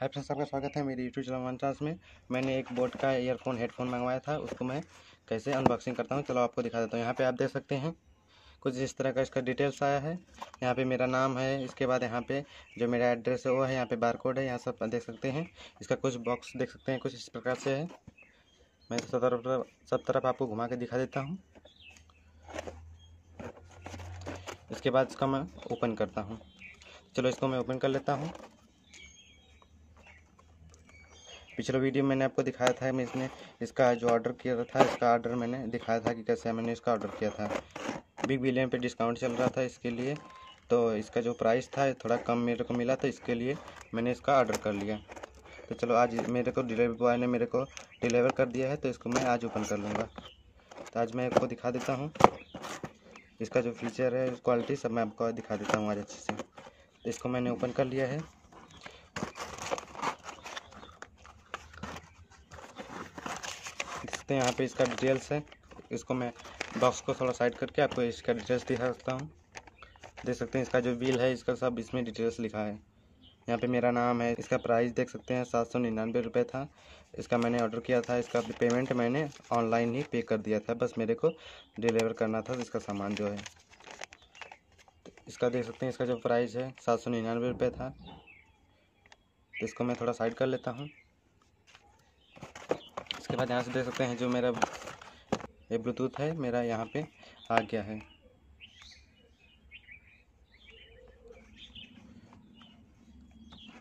hi friends सबका स्वागत है मेरे यूट्यूब चैनल चांस में मैंने एक बोट का ईयरफोन हेडफोन मंगवाया था उसको मैं कैसे अनबॉक्सिंग करता हूँ चलो आपको दिखा देता हूँ यहाँ पे आप देख सकते हैं कुछ इस तरह का इसका डिटेल्स आया है यहाँ पे मेरा नाम है इसके बाद यहाँ पे जो मेरा एड्रेस है वो है यहाँ पे बार है यहाँ सब देख सकते हैं इसका कुछ बॉक्स देख सकते हैं कुछ इस प्रकार से है मैं सब तरफ सब तरफ आपको घुमा के दिखा देता हूँ इसके बाद इसका मैं ओपन करता हूँ चलो इसको मैं ओपन कर लेता हूँ पिछले वीडियो मैंने आपको दिखाया था मैं इसने इसका जो ऑर्डर किया था इसका ऑर्डर मैंने दिखाया था कि कैसे मैंने इसका ऑर्डर किया था बिग बिलियन पे डिस्काउंट चल रहा था इसके लिए तो इसका जो प्राइस था थोड़ा कम मेरे को मिला तो इसके लिए मैंने इसका ऑर्डर कर लिया तो चलो आज मेरे को डिलीवरी बॉय ने मेरे को डिलीवर कर दिया है तो इसको मैं आज ओपन कर लूँगा तो आज मैं आपको दिखा देता हूँ इसका जो फीचर है क्वालिटी सब मैं आपको दिखा देता हूँ आज अच्छे से तो इसको मैंने ओपन कर लिया है सकते हैं यहाँ पे इसका डिटेल्स है इसको मैं बॉक्स को थोड़ा साइड करके आपको इसका डिटेल्स दिखा सकता हूँ देख सकते हैं इसका जो बिल है इसका सब इसमें डिटेल्स लिखा है यहाँ पे मेरा नाम है इसका प्राइस देख सकते हैं सात सौ निन्यानवे रुपये था इसका मैंने ऑर्डर किया था इसका पेमेंट मैंने ऑनलाइन ही पे कर दिया था बस मेरे को डिलीवर करना था इसका सामान जो है इसका देख सकते हैं इसका जो प्राइस है सात सौ निन्यानवे रुपये था इसको मैं थोड़ा साइड कर लेता हूँ इसके बाद यहाँ से देख सकते हैं जो मेरा ये ब्लूटूथ है मेरा यहाँ पे आ गया है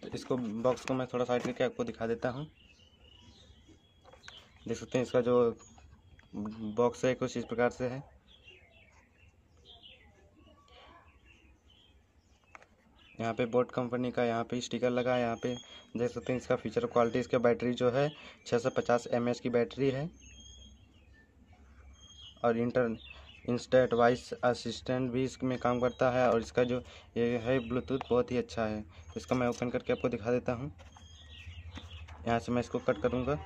तो इसको बॉक्स को मैं थोड़ा साइड करके आपको दिखा देता हूँ देख सकते हैं इसका जो बॉक्स है कुछ इस प्रकार से है यहाँ पे बोट कंपनी का यहाँ पे स्टिकर लगा है यहाँ पे देख सकते हैं इसका फीचर क्वालिटी इसका बैटरी जो है छः सौ पचास एम की बैटरी है और इंटर इंस्टेंट वॉइस असिस्टेंट भी इसमें काम करता है और इसका जो ये है ब्लूटूथ बहुत ही अच्छा है इसका मैं ओपन करके आपको दिखा देता हूँ यहाँ से मैं इसको कट करूँगा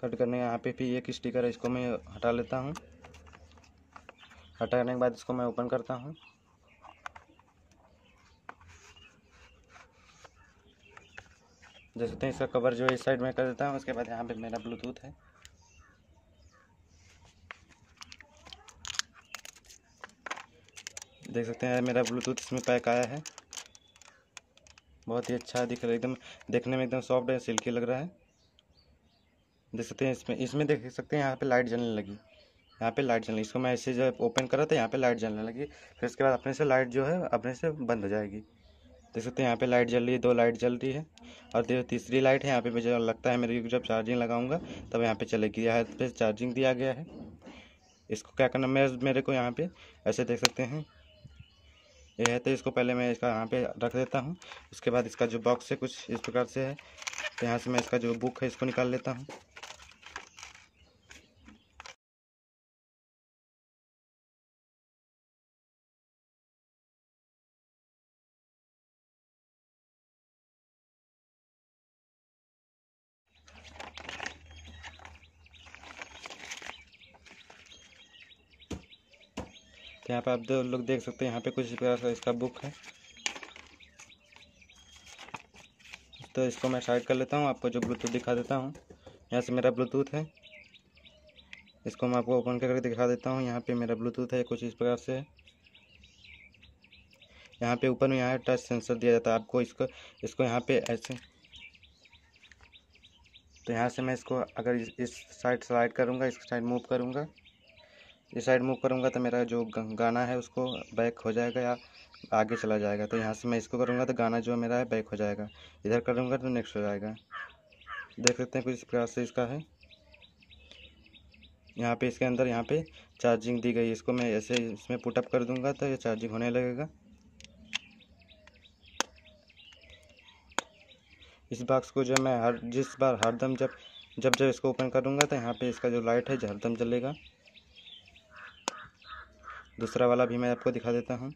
कट करने यहाँ पे फिर एक स्टिकर है इसको मैं हटा लेता हूँ हटाने के बाद इसको मैं ओपन करता हूँ जैसे हैं इसका कवर जो है इस साइड में कर देता हूँ उसके बाद यहाँ पे मेरा ब्लूटूथ है देख सकते हैं मेरा ब्लूटूथ इसमें पैक आया है बहुत ही अच्छा दिख रहा है एकदम देखने में एकदम सॉफ्ट है सिल्की लग रहा है देख सकते हैं इसमें इसमें देख सकते हैं यहाँ पे लाइट जलने लगी यहाँ पे लाइट जलने इसको मैं ऐसे जब ओपन करा था यहाँ पे लाइट जलने लगी फिर उसके बाद अपने से लाइट जो है अपने से बंद हो जाएगी देख सकते हैं यहाँ पे लाइट जल रही है दो लाइट जल रही है और देखो तीसरी लाइट है यहाँ पे मुझे लगता है मेरे को जब चार्जिंग लगाऊंगा तब यहाँ पे चलेगी यहाँ पे चार्जिंग दिया गया है इसको क्या करना मैं मेरे को यहाँ पे ऐसे देख सकते हैं यह है तो इसको पहले मैं इसका यहाँ पे रख देता हूँ उसके बाद इसका जो बॉक्स है कुछ इस प्रकार से है तो यहाँ से मैं इसका जो बुक है इसको निकाल लेता हूँ यहाँ पर आप दो लोग देख सकते हैं यहाँ पे कुछ प्रकार का इसका बुक है तो इसको मैं साइड कर लेता हूँ आपको जो ब्लूटूथ दिखा देता हूँ यहाँ से मेरा ब्लूटूथ है इसको मैं आपको ओपन करके दिखा देता हूँ यहाँ पे मेरा ब्लूटूथ है कुछ इस प्रकार से है यहाँ पे ऊपर में यहाँ टच सेंसर दिया जाता है आपको इसको इसको यहाँ पे ऐसे तो यहाँ से मैं इसको अगर इस साइड स्लाइड करूँगा इस साइड मूव करूँगा इस साइड मूव करूँगा तो मेरा जो गाना है उसको बैक हो जाएगा या आगे चला जाएगा तो यहाँ से मैं इसको करूँगा तो गाना जो मेरा है बैक हो जाएगा इधर करूँगा तो नेक्स्ट हो जाएगा देख सकते हैं कुछ इस प्रकार से इसका है यहाँ पे इसके अंदर यहाँ पे चार्जिंग दी गई इसको मैं ऐसे इसमें पुटअप कर दूँगा तो ये चार्जिंग होने लगेगा इस बॉक्स को जो मैं हर जिस बार हरदम जब जब जब इसको ओपन करूँगा तो यहाँ पे इसका जो लाइट है जो हरदम जलेगा दूसरा वाला भी मैं आपको दिखा देता हूँ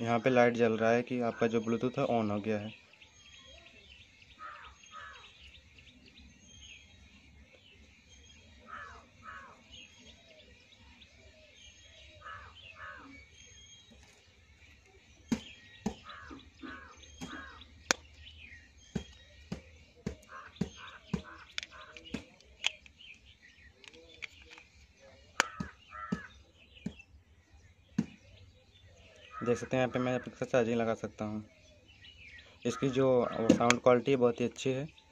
यहाँ पे लाइट जल रहा है कि आपका जो ब्लूटूथ है ऑन हो गया है देख सकते हैं यहाँ पे मैं अपने चार्जिंग लगा सकता हूँ इसकी जो साउंड क्वालिटी बहुत ही अच्छी है